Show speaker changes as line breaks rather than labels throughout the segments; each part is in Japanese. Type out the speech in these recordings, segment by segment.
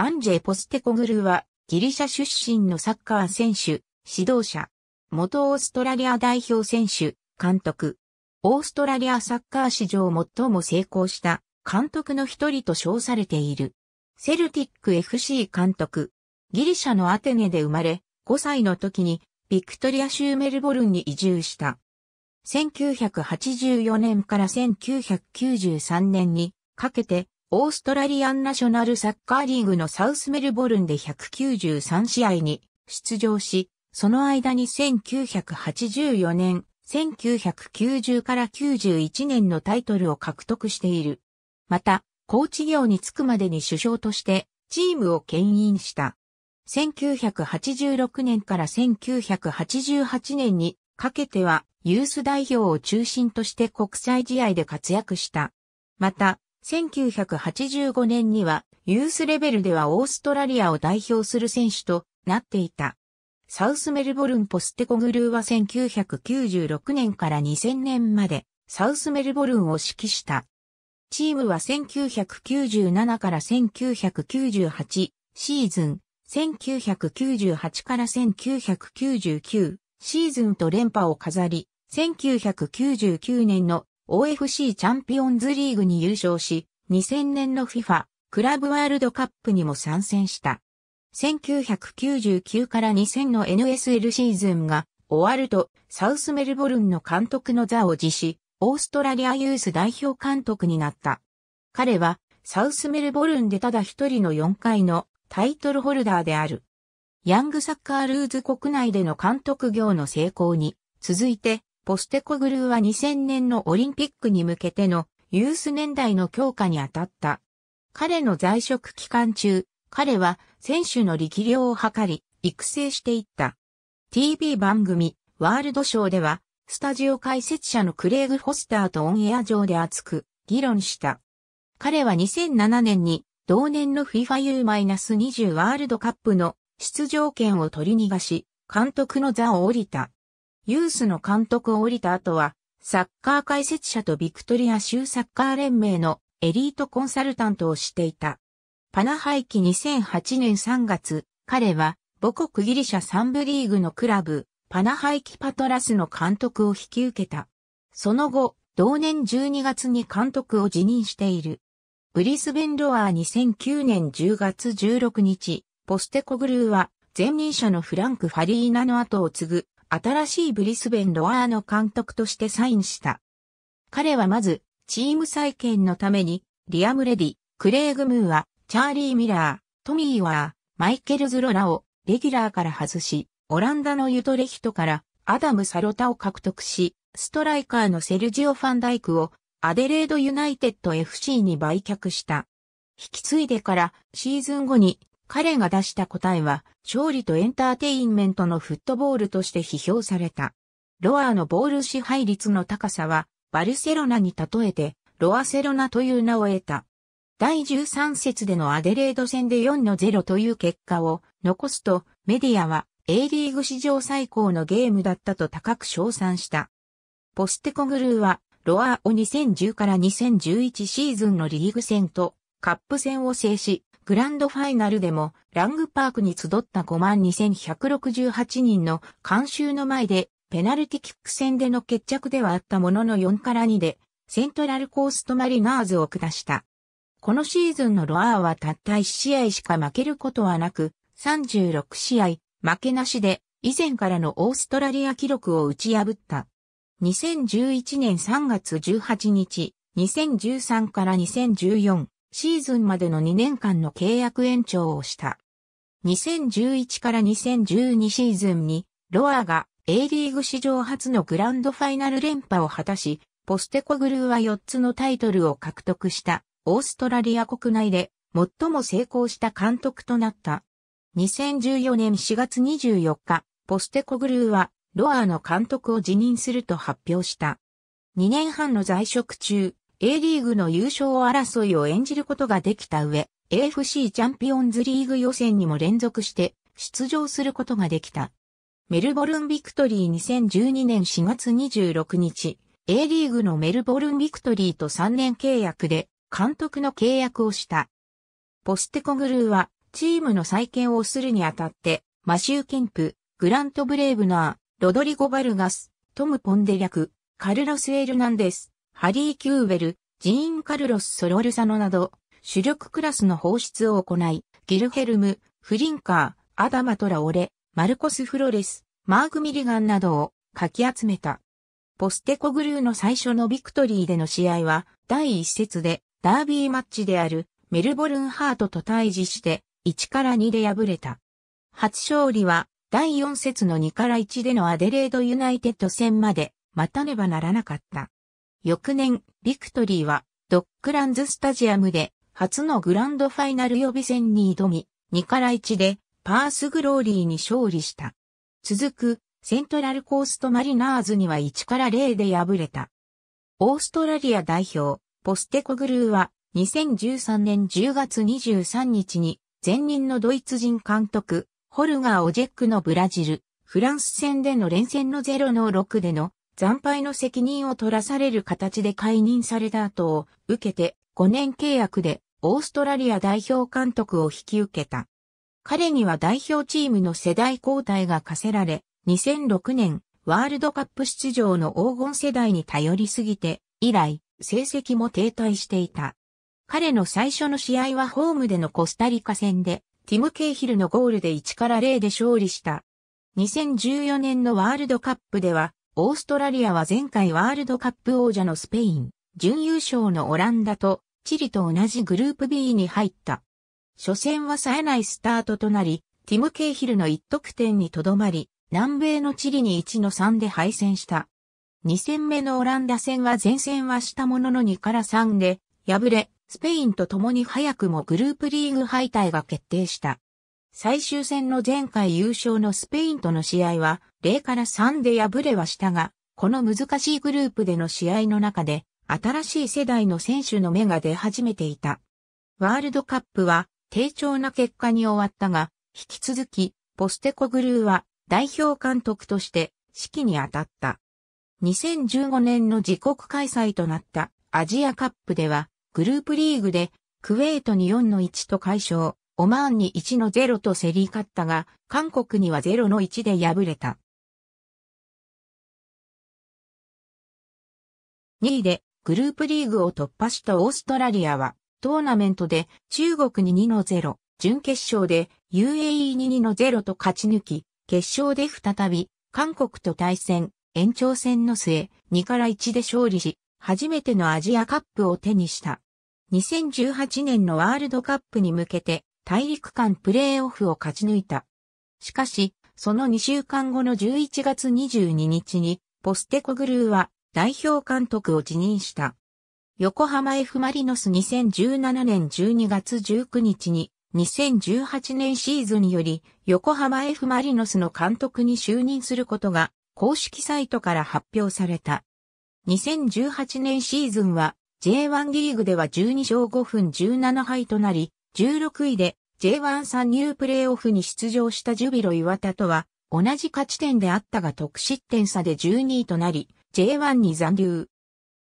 アンジェ・ポステコグルは、ギリシャ出身のサッカー選手、指導者、元オーストラリア代表選手、監督。オーストラリアサッカー史上最も成功した監督の一人と称されている。セルティック FC 監督。ギリシャのアテネで生まれ、5歳の時にビクトリア州メルボルンに移住した。1984年から1993年にかけてオーストラリアンナショナルサッカーリーグのサウスメルボルンで193試合に出場し、その間に1984年、1990から91年のタイトルを獲得している。また、コーチ業に就くまでに首相としてチームを牽引した。1986年から1988年にかけてはユース代表を中心として国際試合で活躍した。また、1985年にはユースレベルではオーストラリアを代表する選手となっていた。サウスメルボルンポステコグルーは1996年から2000年までサウスメルボルンを指揮した。チームは1997から1998シーズン、1998から1999シーズンと連覇を飾り、1999年の OFC チャンピオンズリーグに優勝し、2000年の FIFA クラブワールドカップにも参戦した。1999から2000の NSL シーズンが終わると、サウスメルボルンの監督の座を辞し、オーストラリアユース代表監督になった。彼は、サウスメルボルンでただ一人の4回のタイトルホルダーである。ヤングサッカールーズ国内での監督業の成功に、続いて、ポステコグルーは2000年のオリンピックに向けてのユース年代の強化に当たった。彼の在職期間中、彼は選手の力量を図り、育成していった。TV 番組、ワールドショーでは、スタジオ解説者のクレイグ・ホスターとオンエア上で熱く議論した。彼は2007年に同年の FIFAU-20 ワールドカップの出場権を取り逃がし、監督の座を降りた。ユースの監督を降りた後は、サッカー解説者とビクトリア州サッカー連盟のエリートコンサルタントをしていた。パナハイキ2008年3月、彼は母国ギリシャサンブリーグのクラブ、パナハイキパトラスの監督を引き受けた。その後、同年12月に監督を辞任している。ブリスベンロアー2009年10月16日、ポステコグルーは前任者のフランク・ファリーナの後を継ぐ新しいブリスベンロアーの監督としてサインした。彼はまず、チーム再建のために、リアム・レディ、クレイグ・ムーア、チャーリー・ミラー、トミー・ワー、マイケル・ズロラをレギュラーから外し、オランダのユトレヒトからアダム・サロタを獲得し、ストライカーのセルジオ・ファンダイクをアデレード・ユナイテッド FC に売却した。引き継いでからシーズン後に彼が出した答えは、勝利とエンターテインメントのフットボールとして批評された。ロアのボール支配率の高さは、バルセロナに例えて、ロアセロナという名を得た。第13節でのアデレード戦で4の0という結果を残すと、メディアは A リーグ史上最高のゲームだったと高く称賛した。ポステコグルーは、ロアを2010から2011シーズンのリーグ戦とカップ戦を制し、グランドファイナルでもラングパークに集った52,168人の監修の前でペナルティキック戦での決着ではあったものの4から2でセントラルコーストマリナーズを下した。このシーズンのロアーはたった1試合しか負けることはなく、36試合負けなしで以前からのオーストラリア記録を打ち破った。2011年3月18日、2013から2014シーズンまでの2年間の契約延長をした。2011から2012シーズンに、ロアが A リーグ史上初のグランドファイナル連覇を果たし、ポステコグルーは4つのタイトルを獲得した、オーストラリア国内で最も成功した監督となった。2014年4月24日、ポステコグルーは、ロアの監督を辞任すると発表した。2年半の在職中、A リーグの優勝争いを演じることができた上、AFC チャンピオンズリーグ予選にも連続して出場することができた。メルボルンビクトリー2012年4月26日、A リーグのメルボルンビクトリーと3年契約で監督の契約をした。ポステコグルーはチームの再建をするにあたって、マシュー・ケンプ、グラント・ブレイブナー、ロドリゴ・バルガス、トム・ポンデ略、カルロス・エルナンデス、ハリー・キューベル、ジーン・カルロス・ソロルサノなど、主力クラスの放出を行い、ギルヘルム、フリンカー、アダマトラオレ、マルコス・フロレス、マーク・ミリガンなどをかき集めた。ポステコグルーの最初のビクトリーでの試合は、第1節で、ダービーマッチである、メルボルンハートと対峙して、1から2で敗れた。初勝利は、第4節の2から1でのアデレードユナイテッド戦まで、待たねばならなかった。翌年、ビクトリーは、ドックランズスタジアムで、初のグランドファイナル予備戦に挑み、2から1で、パースグローリーに勝利した。続く、セントラルコーストマリナーズには1から0で敗れた。オーストラリア代表、ポステコグルーは、2013年10月23日に、前任のドイツ人監督、ホルガー・オジェックのブラジル、フランス戦での連戦の0の6での惨敗の責任を取らされる形で解任された後を受けて5年契約でオーストラリア代表監督を引き受けた。彼には代表チームの世代交代が課せられ、2006年ワールドカップ出場の黄金世代に頼りすぎて、以来成績も停滞していた。彼の最初の試合はホームでのコスタリカ戦で、ティム・ケイヒルのゴールで1から0で勝利した。2014年のワールドカップでは、オーストラリアは前回ワールドカップ王者のスペイン、準優勝のオランダとチリと同じグループ B に入った。初戦は冴えないスタートとなり、ティム・ケイヒルの1得点にとどまり、南米のチリに1の3で敗戦した。2戦目のオランダ戦は前線はしたものの2から3で敗れ、スペインと共に早くもグループリーグ敗退が決定した。最終戦の前回優勝のスペインとの試合は0から3で敗れはしたが、この難しいグループでの試合の中で新しい世代の選手の目が出始めていた。ワールドカップは低調な結果に終わったが、引き続きポステコグルーは代表監督として指揮に当たった。2015年の自国開催となったアジアカップではグループリーグでクウェートに4の1と解消。オマーンに1の0と競り勝ったが、韓国には0の1で敗れた。2位でグループリーグを突破したオーストラリアは、トーナメントで中国に2の0、準決勝で UAE に2の0と勝ち抜き、決勝で再び韓国と対戦、延長戦の末、2から1で勝利し、初めてのアジアカップを手にした。2018年のワールドカップに向けて大陸間プレーオフを勝ち抜いた。しかし、その2週間後の11月22日に、ポステコグルーは代表監督を辞任した。横浜 F マリノス2017年12月19日に、2018年シーズンより横浜 F マリノスの監督に就任することが公式サイトから発表された。2018年シーズンは J1 リーグでは12勝5分17敗となり、16位で J1 参入プレーオフに出場したジュビロ岩田とは同じ勝ち点であったが得失点差で12位となり J1 に残留。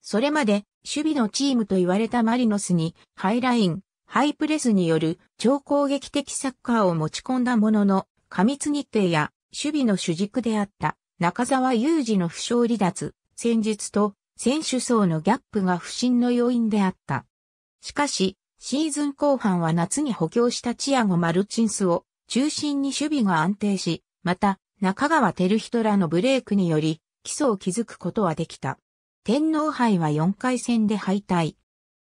それまで守備のチームと言われたマリノスにハイライン、ハイプレスによる超攻撃的サッカーを持ち込んだものの過密日程や守備の主軸であった中澤雄二の負傷離脱、戦術と選手層のギャップが不振の要因であった。しかし、シーズン後半は夏に補強したチアゴ・マルチンスを中心に守備が安定し、また中川照人らのブレイクにより基礎を築くことはできた。天皇杯は4回戦で敗退。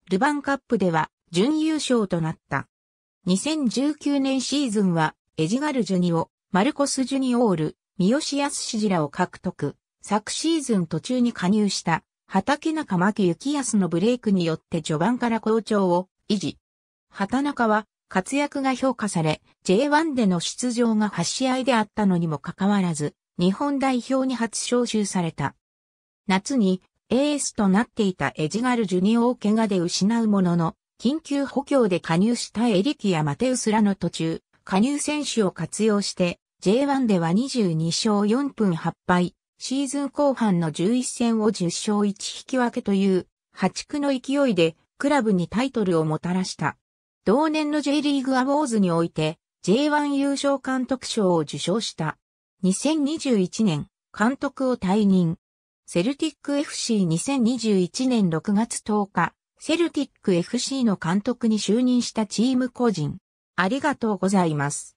ルヴァンカップでは準優勝となった。2019年シーズンはエジガル・ジュニオ、マルコス・ジュニオール、三好康史らを獲得。昨シーズン途中に加入した畑中牧幸康のブレイクによって序盤から好調を維持。畑中は活躍が評価され、J1 での出場が8試合であったのにもかかわらず、日本代表に初招集された。夏にエースとなっていたエジガル・ジュニオを怪我で失うものの、緊急補強で加入したエリキやマテウスらの途中、加入選手を活用して、J1 では22勝4分8敗、シーズン後半の11戦を10勝1引き分けという、破竹の勢いでクラブにタイトルをもたらした。同年の J リーグアウォーズにおいて J1 優勝監督賞を受賞した。2021年、監督を退任。セルティック FC2021 年6月10日、セルティック FC の監督に就任したチーム個人。ありがとうございます。